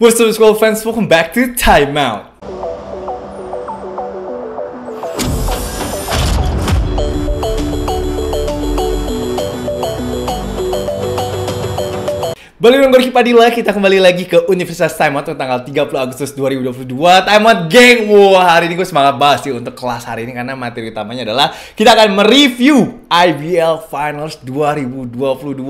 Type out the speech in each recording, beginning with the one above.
What's up, squad, fans? Welcome back to Timeout. Balik dengan Gorky Padilla, kita kembali lagi ke Universitas Time Out tanggal 30 Agustus 2022. Time Out Gang, wah hari ini gue semangat banget sih untuk kelas hari ini karena materi utamanya adalah kita akan mereview IBL Finals 2022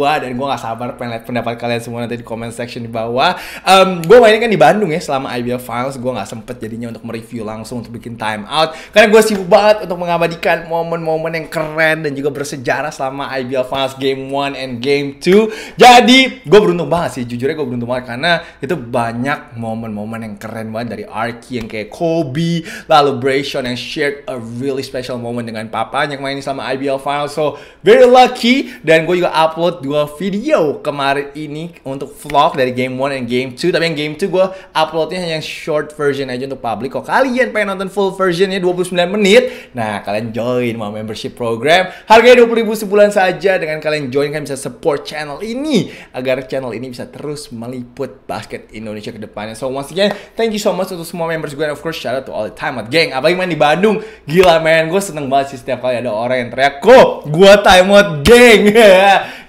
dan gue gak sabar pengen lihat pendapat kalian semua nanti di comment section di bawah. Um, gue mainnya kan di Bandung ya selama IBL Finals gue gak sempet jadinya untuk mereview langsung untuk bikin Time Out karena gue sibuk banget untuk mengabadikan momen-momen yang keren dan juga bersejarah selama IBL Finals Game 1 and Game 2. Jadi gue beruntung beruntung banget sih jujurnya gue beruntung banget karena itu banyak momen-momen yang keren banget dari Arki yang kayak Kobe lalu Brayshon yang shared a really special moment dengan papanya kemarin sama IBL Final so very lucky dan gue juga upload dua video kemarin ini untuk vlog dari game 1 and game 2 tapi yang game 2 gue uploadnya hanya yang short version aja untuk publik kok kalian pengen nonton full versionnya 29 menit nah kalian join mau membership program harganya 20.000 sebulan saja dengan kalian join kan bisa support channel ini agar channel channel ini bisa terus meliput basket Indonesia ke depannya. So once again, thank you so much untuk semua members gue and of course shout out to all the time out geng. Apalagi main di Bandung, gila men, gue seneng banget sih setiap kali ada orang yang teriak, kok gue time out geng.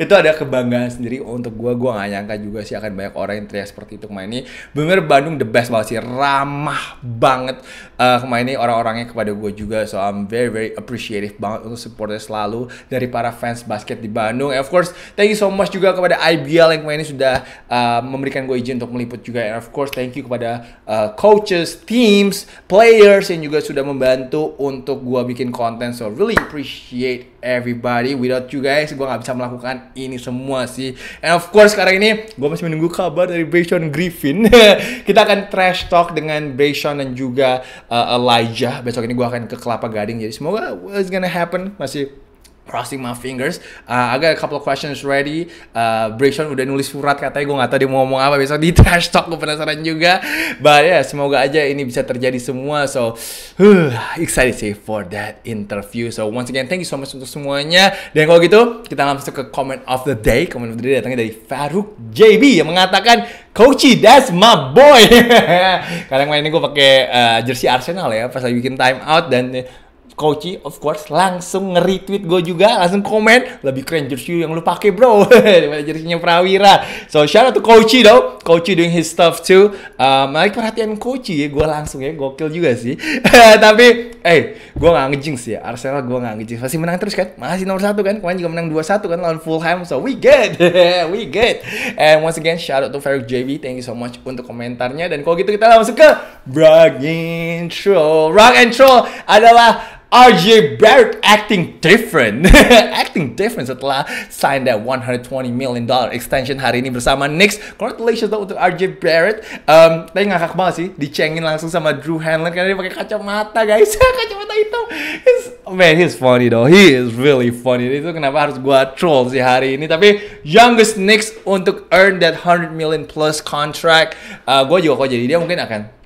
itu ada kebanggaan sendiri untuk gue, gue gak nyangka juga sih akan banyak orang yang teriak seperti itu kemarin ini. Bener Bandung the best banget sih, ramah banget uh, kemarin ini orang-orangnya kepada gue juga. So I'm very very appreciative banget untuk supportnya selalu dari para fans basket di Bandung. And of course, thank you so much juga kepada IBL yang kemarin ini sudah uh, memberikan gue izin untuk meliput juga. And of course, thank you kepada uh, coaches, teams, players yang juga sudah membantu untuk gue bikin konten. So really appreciate everybody. Without you guys, gue nggak bisa melakukan ini semua sih. And of course, sekarang ini gue masih menunggu kabar dari Bayshon Griffin. Kita akan trash talk dengan Bayshon dan juga uh, Elijah. Besok ini gue akan ke Kelapa Gading. Jadi semoga it's gonna happen. Masih crossing my fingers. Uh, I got a couple of questions ready. Uh, Brixon udah nulis surat katanya gue gak tau dia mau ngomong apa besok di trash talk gue penasaran juga. But ya yeah, semoga aja ini bisa terjadi semua. So uh, excited sih for that interview. So once again thank you so much untuk semuanya. Dan kalau gitu kita langsung ke comment of the day. Comment of the day datangnya dari Faruk JB yang mengatakan Coachy that's my boy. Kadang main ini gue pakai uh, jersey Arsenal ya pas lagi bikin time out dan Koci of course langsung nge-retweet gue juga, langsung komen, lebih keren jersey yang lu pake bro, daripada jersinya Prawira. So shout out to Koci dong, Koci doing his stuff too. Uh, menarik perhatian Koci ya, gue langsung ya, gokil juga sih. Tapi, eh, gue gak ngejing sih ya, Arsenal gue gak ngejing. Masih menang terus kan, masih nomor satu kan, kemarin juga menang 2-1 kan lawan Fulham, so we good, we good. And once again, shout out to Farouk JB, thank you so much untuk komentarnya. Dan kalau gitu kita langsung ke Rock and Troll. Rock and Troll adalah RJ Barrett acting different acting different setelah sign that 120 million dollar extension hari ini bersama Knicks congratulations though untuk RJ Barrett um, tapi ngakak banget sih dicengin langsung sama Drew Hanlon karena dia pakai kacamata guys kacamata hitam he's, man he's funny though he is really funny itu kenapa harus gua troll sih hari ini tapi youngest Knicks untuk earn that 100 million plus contract uh, gua juga kok jadi dia mungkin akan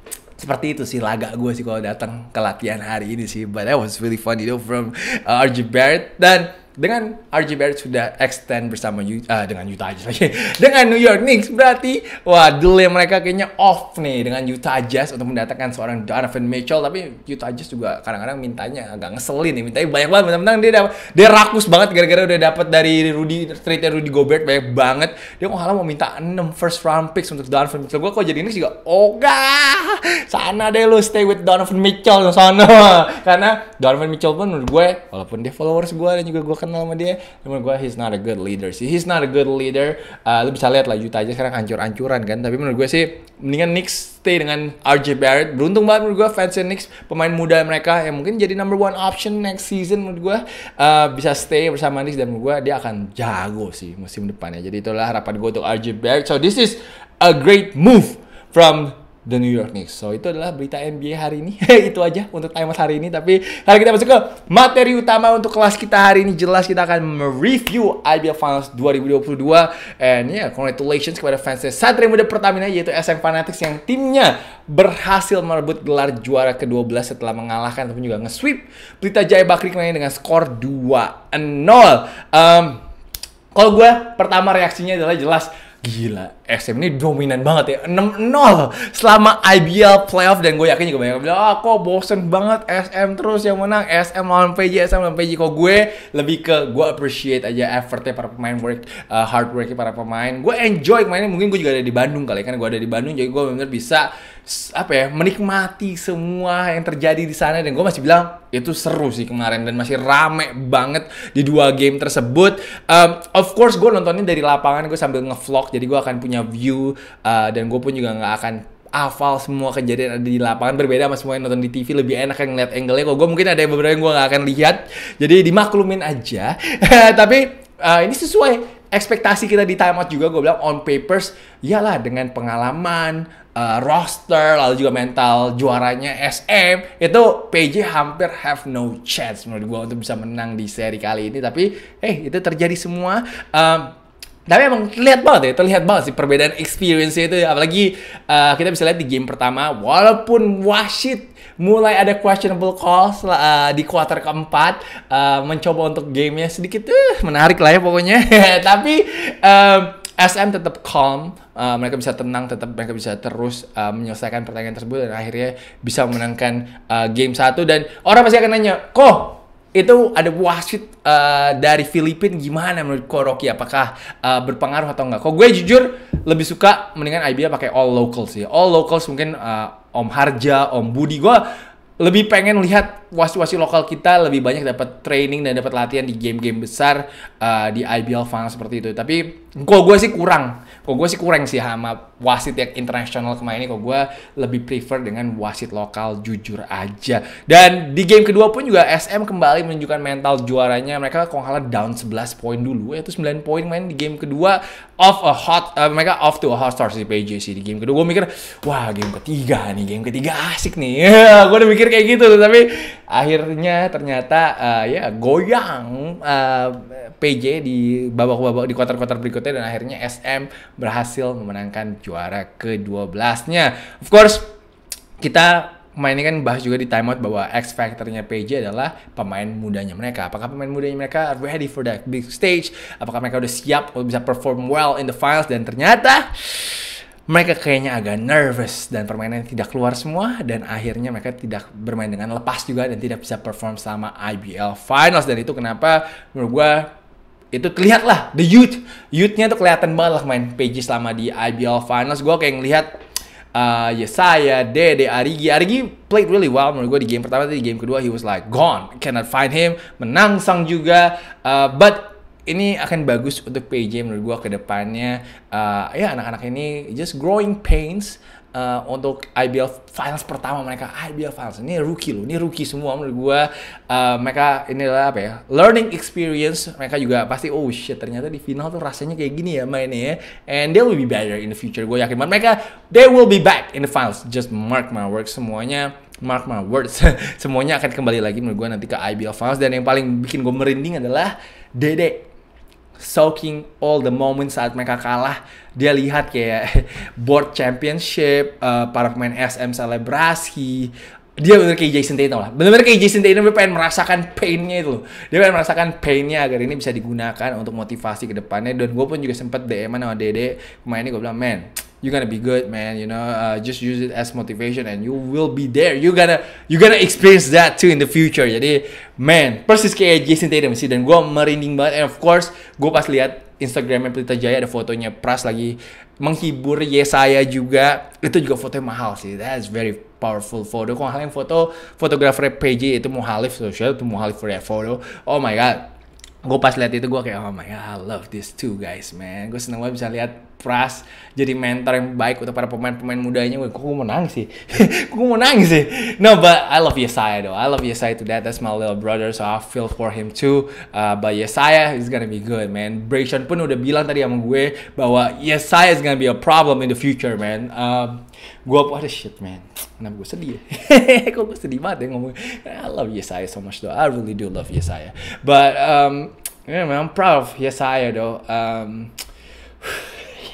seperti itu sih laga gue sih kalau datang ke latihan hari ini sih but that was really funny know from uh, RJ Barrett dan dengan RJ Barrett sudah extend bersama uh, dengan Utah Jazz lagi dengan New York Knicks berarti wah delay mereka kayaknya off nih dengan Utah Jazz untuk mendatangkan seorang Donovan Mitchell tapi Utah Jazz juga kadang-kadang mintanya agak ngeselin nih mintanya banyak banget mentang-mentang dia dia rakus banget gara-gara udah dapat dari Rudy trade Rudy Gobert banyak banget dia kok halah mau minta 6 first round picks untuk Donovan Mitchell gue kok jadi Knicks juga oh, sana deh lu stay with Donovan Mitchell sana karena Donovan Mitchell pun menurut gue walaupun dia followers gue dan juga gue kenal sama dia menurut gue he's not a good leader sih he's not a good leader uh, lu bisa lihat lah Utah aja sekarang hancur-hancuran kan tapi menurut gue sih mendingan Knicks stay dengan RJ Barrett beruntung banget menurut gue fansnya Knicks pemain muda mereka yang mungkin jadi number one option next season menurut gue uh, bisa stay bersama Knicks dan menurut gue dia akan jago sih musim depannya jadi itulah harapan gue untuk RJ Barrett so this is a great move from The New York Knicks. So itu adalah berita NBA hari ini. itu aja untuk timeout hari ini. Tapi kalau kita masuk ke materi utama untuk kelas kita hari ini. Jelas kita akan mereview IBL Finals 2022. And yeah, congratulations kepada fans Satria Muda Pertamina yaitu SM Fanatics yang timnya berhasil merebut gelar juara ke-12 setelah mengalahkan ataupun juga nge-sweep Pelita Jaya Bakri kemarin dengan skor 2-0. Um, kalau gue pertama reaksinya adalah jelas Gila, SM ini dominan banget ya. 6-0 selama IBL playoff dan gue yakin juga banyak yang bilang, "Ah, kok bosen banget SM terus yang menang SM lawan PJ, SM lawan PJ." Kok gue lebih ke gue appreciate aja effortnya para pemain work, uh, hard worknya para pemain. Gue enjoy mainnya. Mungkin gue juga ada di Bandung kali ya. kan gue ada di Bandung jadi gue benar bisa apa ya menikmati semua yang terjadi di sana dan gue masih bilang itu seru sih kemarin dan masih rame banget di dua game tersebut um, of course gue nontonnya dari lapangan gue sambil ngevlog jadi gue akan punya view uh, dan gue pun juga nggak akan hafal semua kejadian ada di lapangan berbeda sama semua yang nonton di TV lebih enak yang ngeliat angle-nya kok gue mungkin ada yang beberapa yang gue nggak akan lihat jadi dimaklumin aja tapi uh, ini sesuai ekspektasi kita di timeout juga gue bilang on papers iyalah dengan pengalaman uh, roster lalu juga mental juaranya SM itu PJ hampir have no chance menurut gue untuk bisa menang di seri kali ini tapi eh itu terjadi semua um, tapi emang terlihat banget ya, terlihat banget sih perbedaan experience itu. Apalagi uh, kita bisa lihat di game pertama, walaupun wasit mulai ada questionable calls uh, di quarter keempat uh, mencoba untuk gamenya sedikit uh, menarik lah ya pokoknya tapi uh, SM tetap calm, uh, mereka bisa tenang, tetap mereka bisa terus uh, menyelesaikan pertandingan tersebut dan akhirnya bisa memenangkan uh, game satu dan orang pasti akan nanya, kok itu ada wasit uh, dari Filipina gimana menurut Ko Rocky apakah uh, berpengaruh atau enggak? Kok gue jujur lebih suka mendingan IBA pakai all locals ya. All locals mungkin uh, Om Harja, Om Budi. Gue lebih pengen lihat wasi-wasi lokal kita lebih banyak dapat training dan dapat latihan di game-game besar uh, di IBL final seperti itu. Tapi kok gue sih kurang, kok gue sih kurang sih sama wasit yang internasional kemarin ini. Kok gue lebih prefer dengan wasit lokal jujur aja. Dan di game kedua pun juga SM kembali menunjukkan mental juaranya. Mereka kok kalah down 11 poin dulu, yaitu eh, 9 poin main di game kedua off a hot uh, mereka off to a hot start PJ sih di game kedua gue mikir wah game ketiga nih game ketiga asik nih yeah, gue udah mikir kayak gitu tapi akhirnya ternyata uh, ya goyang uh, eh, PJ di babak-babak di kuarter-kuarter berikutnya dan akhirnya SM berhasil memenangkan juara ke-12 nya of course kita pemain ini kan bahas juga di timeout bahwa X factornya PJ adalah pemain mudanya mereka. Apakah pemain mudanya mereka ready for that big stage? Apakah mereka udah siap untuk bisa perform well in the finals? Dan ternyata mereka kayaknya agak nervous dan permainannya tidak keluar semua dan akhirnya mereka tidak bermain dengan lepas juga dan tidak bisa perform sama IBL Finals dan itu kenapa menurut gue itu terlihat lah the youth youthnya tuh kelihatan banget lah main PG selama di IBL Finals gue kayak ngelihat uh, Yesaya, Dede, Arigi. Arigi played really well menurut gue di game pertama, tapi di game kedua he was like gone, cannot find him. Menang Sang juga, uh, but ini akan bagus untuk PJ menurut gue ke depannya. Uh, ya anak-anak ini just growing pains uh, untuk IBL Finals pertama mereka IBL Finals ini rookie loh ini rookie semua menurut gue uh, mereka ini adalah apa ya learning experience mereka juga pasti oh shit ternyata di final tuh rasanya kayak gini ya mainnya ya and they will be better in the future gue yakin banget mereka they will be back in the finals just mark my words semuanya mark my words semuanya akan kembali lagi menurut gue nanti ke IBL Finals dan yang paling bikin gue merinding adalah Dede soaking all the moments saat mereka kalah. Dia lihat kayak board championship, uh, para pemain SM selebrasi, dia bener kayak Jason Tatum lah. Bener-bener kayak Jason Tatum dia pengen merasakan painnya itu loh. Dia pengen merasakan painnya agar ini bisa digunakan untuk motivasi ke depannya. Dan gue pun juga sempet DM sama Dede. Kemarin gue bilang, man, you're gonna be good man you know uh, just use it as motivation and you will be there you gonna you gonna experience that too in the future jadi man persis kayak Jason Tatum sih dan gue merinding banget and of course gue pas lihat Instagramnya Pelita Jaya ada fotonya Pras lagi menghibur Yesaya juga itu juga fotonya mahal sih that's very powerful photo kalau yang foto fotografer PJ itu Muhalif social itu Muhalif for that photo oh my god gue pas lihat itu gue kayak oh my god I love these two guys man gue seneng banget bisa lihat Pras jadi mentor yang baik untuk para pemain-pemain mudanya gue kok gue mau nangis sih gue mau nangis sih no but I love Yesaya though I love Yesaya to that that's my little brother so I feel for him too uh, but Yesaya is gonna be good man Brayson pun udah bilang tadi sama gue bahwa Yesaya is gonna be a problem in the future man uh, gue apa ada shit man kenapa gue sedih ya? kok gue sedih banget ya ngomong I love Yesaya so much though I really do love Yesaya but um yeah, man, I'm proud of Yesaya though um,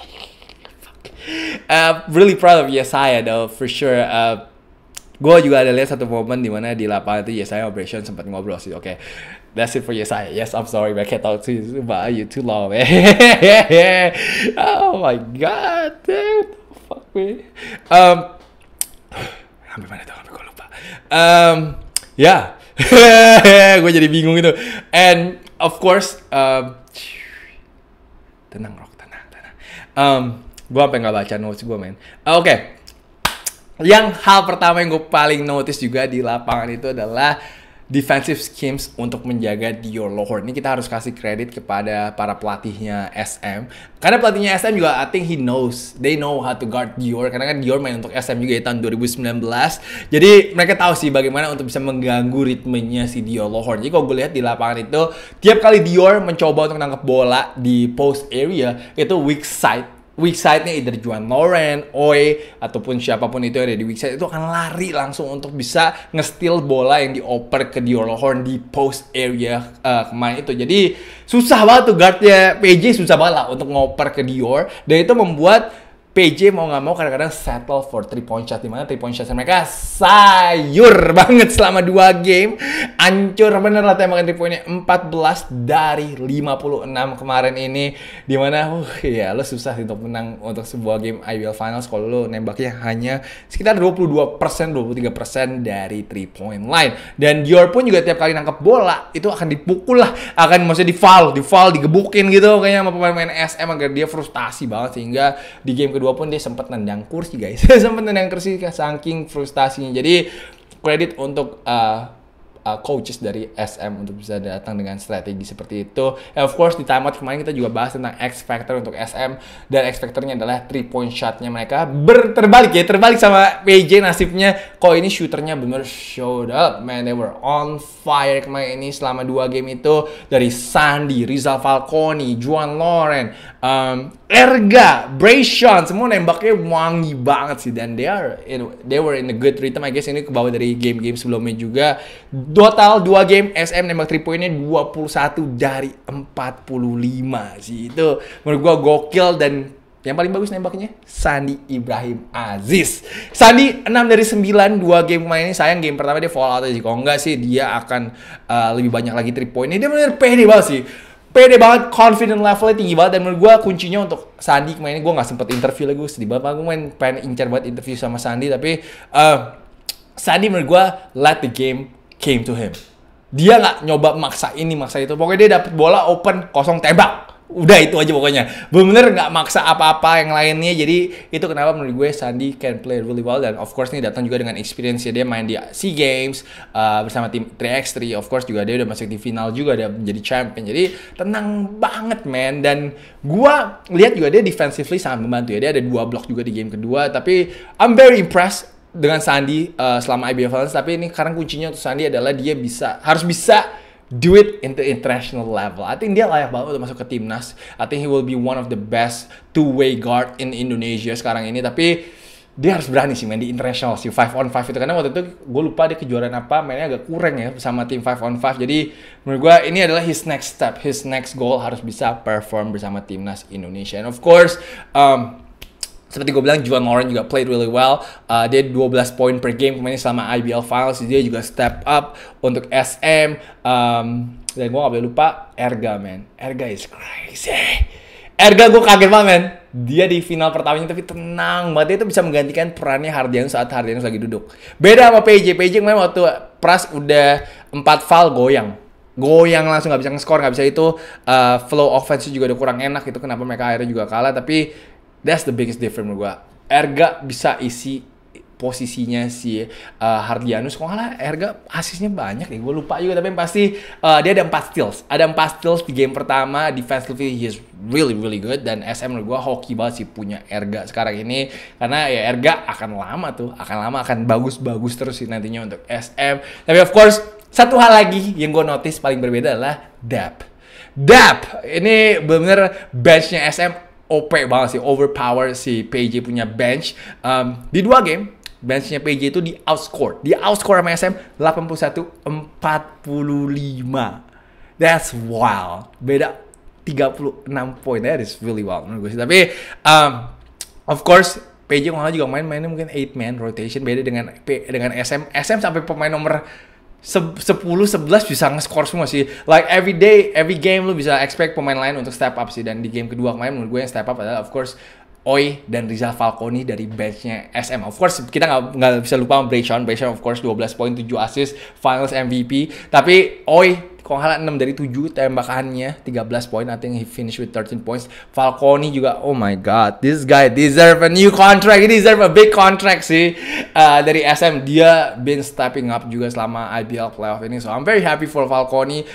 uh, really proud of Yesaya though for sure uh, gue juga ada lihat satu momen di mana di lapangan itu Yesaya Operation sempat ngobrol sih oke okay. that's it for Yesaya yes I'm sorry but I can't talk to you but you too long man. oh my god dude Um, sampai mana tuh? Sampai gue lupa. Um, ya, yeah. gue jadi bingung itu. And of course, um, tenang Rock, tenang, tenang. Um, gue sampai nggak baca notes gue men. Eh, oke, okay. yang hal pertama yang gue paling notice juga di lapangan itu adalah defensive schemes untuk menjaga Dior Lohor. Ini kita harus kasih kredit kepada para pelatihnya SM. Karena pelatihnya SM juga I think he knows, they know how to guard Dior. Karena kan Dior main untuk SM juga ya tahun 2019. Jadi mereka tahu sih bagaimana untuk bisa mengganggu ritmenya si Dior Lohor. Jadi kalau gue lihat di lapangan itu, tiap kali Dior mencoba untuk nangkep bola di post area, itu weak side weak side-nya either Juan Loren, Oi, ataupun siapapun itu yang ada di weak side itu akan lari langsung untuk bisa ngestil bola yang dioper ke Dior Horn di post area uh, kemarin itu. Jadi susah banget tuh guardnya PJ susah banget lah untuk ngoper ke Dior dan itu membuat PJ mau nggak mau kadang-kadang settle for three point shot dimana three point shot mereka sayur banget selama dua game ancur bener lah tembakan three pointnya 14 dari 56 kemarin ini dimana uh ya lo susah untuk menang untuk sebuah game IBL Finals kalau lo nembaknya hanya sekitar 22% 23% dari three point line dan Dior pun juga tiap kali nangkep bola itu akan dipukul lah akan maksudnya di foul di foul digebukin gitu kayaknya sama pemain-pemain SM agar dia frustasi banget sehingga di game kedua pun dia sempat nendang kursi guys sempat nendang kursi saking frustasinya jadi kredit untuk uh, uh, coaches dari SM untuk bisa datang dengan strategi seperti itu. And of course di timeout kemarin kita juga bahas tentang X factor untuk SM dan X factornya adalah three point shotnya mereka berterbalik ya terbalik sama PJ nasibnya. Kok ini shooternya bener showed up man they were on fire kemarin ini selama dua game itu dari Sandy, Rizal Falconi, Juan Loren, um, Erga, Brayshon semua nembaknya wangi banget sih dan they are in, they were in a good rhythm I guess ini kebawa dari game-game sebelumnya juga. Total 2 game SM nembak 3 poinnya 21 dari 45 sih. Itu menurut gua gokil dan yang paling bagus nembaknya Sandi Ibrahim Aziz. Sandi 6 dari 9 dua game main ini sayang game pertama dia out aja sih. Kalau enggak sih dia akan uh, lebih banyak lagi 3 point. Dia bener pede banget sih. Pede banget, confident levelnya tinggi banget dan menurut gue kuncinya untuk Sandi kemarin ini gue nggak sempet interview lagi gue sedih banget gue main pengen incar banget interview sama Sandi tapi uh, Sandi menurut gue let the game came to him. Dia nggak nyoba maksa ini, maksa itu. Pokoknya dia dapat bola open, kosong tembak. Udah itu aja pokoknya. Bener-bener nggak maksa apa-apa yang lainnya. Jadi itu kenapa menurut gue Sandy can play really well. Dan of course ini datang juga dengan experience ya. Dia main di SEA Games uh, bersama tim 3x3. Of course juga dia udah masuk di final juga. Dia menjadi champion. Jadi tenang banget man. Dan gue lihat juga dia defensively sangat membantu ya. Dia ada dua blok juga di game kedua. Tapi I'm very impressed dengan Sandi uh, selama IBL Finals tapi ini sekarang kuncinya untuk Sandi adalah dia bisa harus bisa do it in the international level. I think dia layak banget untuk masuk ke timnas. I think he will be one of the best two-way guard in Indonesia sekarang ini. Tapi dia harus berani sih main di international sih 5 on five itu karena waktu itu gue lupa dia kejuaraan apa mainnya agak kurang ya bersama tim 5 on 5 jadi menurut gue ini adalah his next step his next goal harus bisa perform bersama timnas Indonesia and of course um, seperti gue bilang Juan Moran juga played really well uh, dia 12 poin per game pemainnya selama IBL Finals dia juga step up untuk SM um, dan gue gak boleh lupa Erga man Erga is crazy Erga gue kaget banget man. dia di final pertamanya tapi tenang banget dia itu bisa menggantikan perannya Hardian saat Hardian lagi duduk beda sama PJ PJ memang waktu Pras udah 4 foul goyang goyang langsung gak bisa nge-score gak bisa itu uh, flow offense juga udah kurang enak itu kenapa mereka akhirnya juga kalah tapi That's the biggest difference menurut gue. Erga bisa isi posisinya si uh, Hardianus kok nggak Erga asisnya banyak nih. gue lupa juga tapi yang pasti uh, dia ada 4 steals ada 4 steals di game pertama defensively he is really really good dan SM menurut gue hoki banget sih punya Erga sekarang ini karena ya Erga akan lama tuh akan lama akan bagus-bagus terus sih nantinya untuk SM tapi of course satu hal lagi yang gue notice paling berbeda adalah Dap Dap ini bener-bener benchnya SM OP banget sih, overpower si PJ punya bench. Um, di dua game, benchnya PJ itu di outscore. Di outscore sama SM 81-45. That's wild. Beda 36 poin. That is really wild menurut gue sih. Tapi, um, of course, PJ kalau juga main-mainnya mungkin 8 man rotation beda dengan dengan SM. SM sampai pemain nomor sepuluh sebelas bisa nge-score semua sih. Like every day, every game lu bisa expect pemain lain untuk step up sih. Dan di game kedua kemarin menurut gue yang step up adalah of course Oi dan Rizal Falconi dari benchnya SM. Of course kita nggak bisa lupa Brayshon. Brayshon of course 12 poin 7 assist, finals MVP. Tapi Oi kalau nggak 6 dari 7 tembakannya 13 poin. I think he finish with 13 points. Falcone juga, oh my god, this guy deserve a new contract. He deserve a big contract sih uh, dari SM. Dia been stepping up juga selama IBL playoff ini. So I'm very happy for Falcone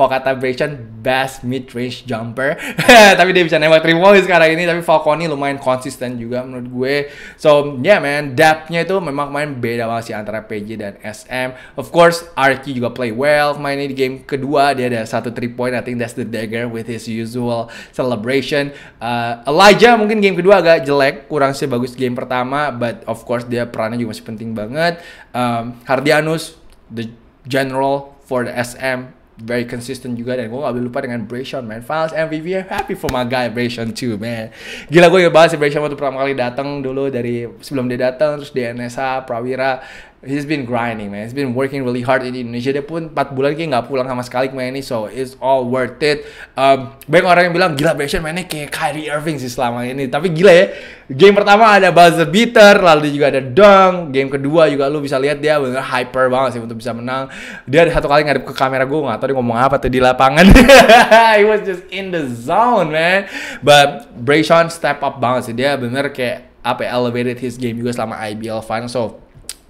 kok kata Breshan best mid range jumper tapi dia bisa nembak three point sekarang ini tapi Falconi lumayan konsisten juga menurut gue so yeah man depthnya itu memang main beda banget sih antara PJ dan SM of course RQ juga play well mainnya di game kedua dia ada satu three point I think that's the dagger with his usual celebration uh, Elijah mungkin game kedua agak jelek kurang sih bagus game pertama but of course dia perannya juga masih penting banget um, Hardianus the general for the SM very consistent juga dan gue gak boleh lupa dengan Brayshon man Finals MVP happy for my guy Brayshon too man gila gue ngebahas bahas si Brayshon waktu pertama kali datang dulu dari sebelum dia datang terus di NSA Prawira he's been grinding man he's been working really hard di Indonesia dia pun 4 bulan kayak nggak pulang sama sekali main ini so it's all worth it um, banyak orang yang bilang gila Basham mainnya kayak Kyrie Irving sih selama ini tapi gila ya game pertama ada buzzer beater lalu juga ada dunk game kedua juga lu bisa lihat dia bener hyper banget sih untuk bisa menang dia ada satu kali ngadep ke kamera gue nggak tahu dia ngomong apa tuh di lapangan he was just in the zone man but Brayshawn step up banget sih dia bener kayak apa ya, elevated his game juga selama IBL final so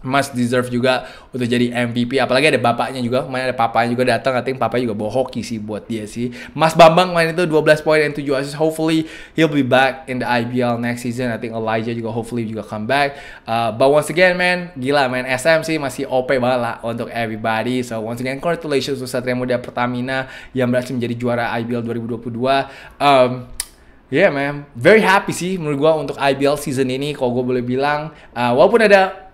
Mas deserve juga untuk jadi MVP. Apalagi ada bapaknya juga, main ada papanya juga datang. nanti papa juga bawa hoki sih buat dia sih. Mas Bambang main itu 12 poin dan 7 assist. Hopefully he'll be back in the IBL next season. I think Elijah juga hopefully juga come back. Uh, but once again man, gila man SM sih masih OP banget lah untuk everybody. So once again congratulations to Satria Muda Pertamina yang berhasil menjadi juara IBL 2022. Um, Yeah man, very happy sih menurut gue untuk IBL season ini kalau gue boleh bilang. Uh, walaupun ada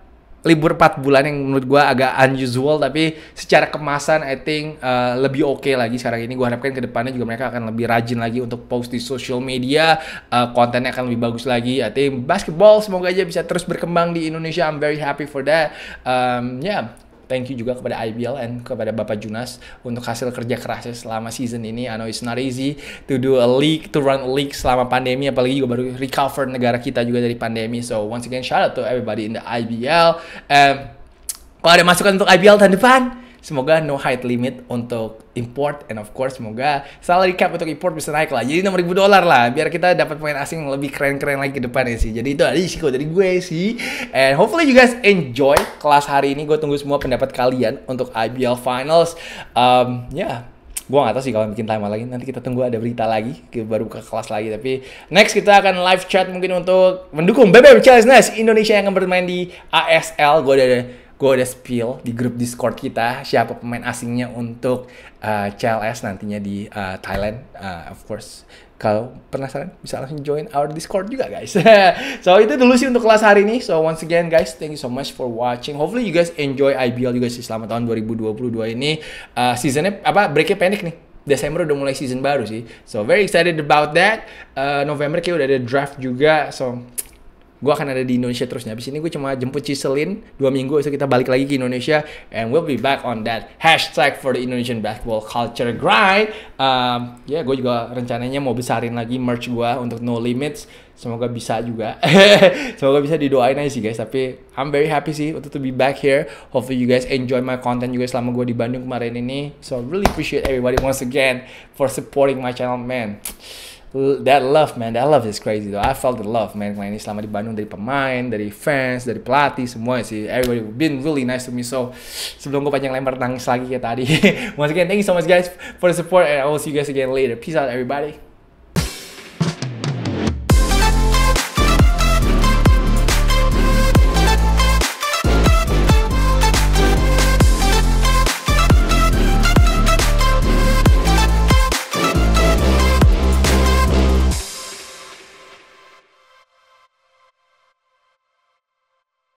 libur 4 bulan yang menurut gue agak unusual tapi secara kemasan I think uh, lebih oke okay lagi sekarang ini gue harapkan kedepannya juga mereka akan lebih rajin lagi untuk post di social media uh, kontennya akan lebih bagus lagi I think basketball semoga aja bisa terus berkembang di Indonesia I'm very happy for that um, yeah Thank you juga kepada IBL and kepada Bapak Junas untuk hasil kerja kerasnya selama season ini. I know it's not easy to do a league, to run a league selama pandemi, apalagi juga baru recover negara kita juga dari pandemi. So once again, shout out to everybody in the IBL. Um, kalau ada masukan untuk IBL tahun depan, semoga no height limit untuk import and of course semoga salary cap untuk import bisa naik lah jadi 6000 dolar lah biar kita dapat pemain asing yang lebih keren-keren lagi ke depannya sih jadi itu ada risiko dari gue sih and hopefully you guys enjoy kelas hari ini gue tunggu semua pendapat kalian untuk IBL Finals um, ya yeah gue gak tau sih kalau bikin timeline lagi nanti kita tunggu ada berita lagi baru ke kelas lagi tapi next kita akan live chat mungkin untuk mendukung BBM Challenge Indonesia yang akan bermain di ASL gue ada gue udah spill di grup Discord kita siapa pemain asingnya untuk uh, CLS nantinya di uh, Thailand. Uh, of course, kalau penasaran bisa langsung join our Discord juga guys. so itu dulu sih untuk kelas hari ini. So once again guys, thank you so much for watching. Hopefully you guys enjoy IBL juga sih selama tahun 2022 ini. Uh, seasonnya apa breaknya pendek nih. Desember udah mulai season baru sih. So very excited about that. Uh, November kayak udah ada draft juga. So gue akan ada di Indonesia terus nih. Abis ini gue cuma jemput Ciselin dua minggu, so kita balik lagi ke Indonesia and we'll be back on that hashtag for the Indonesian basketball culture grind. Um, ya yeah, gue juga rencananya mau besarin lagi merch gue untuk No Limits. Semoga bisa juga. Semoga bisa didoain aja sih guys. Tapi I'm very happy sih untuk to be back here. Hopefully you guys enjoy my content juga selama gue di Bandung kemarin ini. So really appreciate everybody once again for supporting my channel man that love man, that love is crazy though. I felt the love man when ini selama di Bandung dari pemain, dari fans, dari pelatih semua sih. Everybody been really nice to me. So sebelum gue panjang lempar nangis lagi kayak tadi. Once again, thank you so much guys for the support and I will see you guys again later. Peace out everybody.